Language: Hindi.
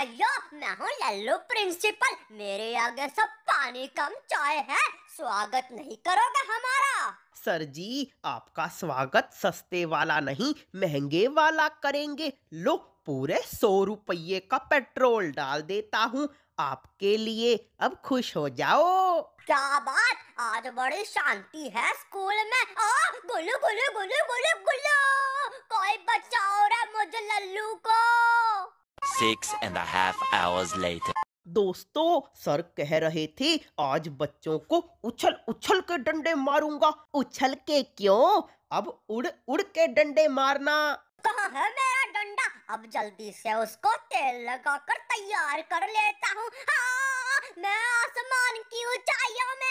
हेलो मैं हूँ लल्लू प्रिंसिपल मेरे आगे सब पानी कम चाय है स्वागत नहीं करोगे हमारा सर जी आपका स्वागत सस्ते वाला नहीं महंगे वाला करेंगे लो पूरे सौ रुपये का पेट्रोल डाल देता हूँ आपके लिए अब खुश हो जाओ क्या बात आज बड़ी शांति है स्कूल में ओ गुलू गुलू गुलू गुलू गुलू six and a half hours later. दोस्तों सर कह रहे थे आज बच्चों को उछल उछल के डंडे मारूंगा उछल के क्यों अब उड़ उड़ के डंडे मारना कहा है मेरा डंडा अब जल्दी से उसको तेल लगाकर तैयार कर लेता हूँ हाँ, मैं आसमान की ऊंचाइयों में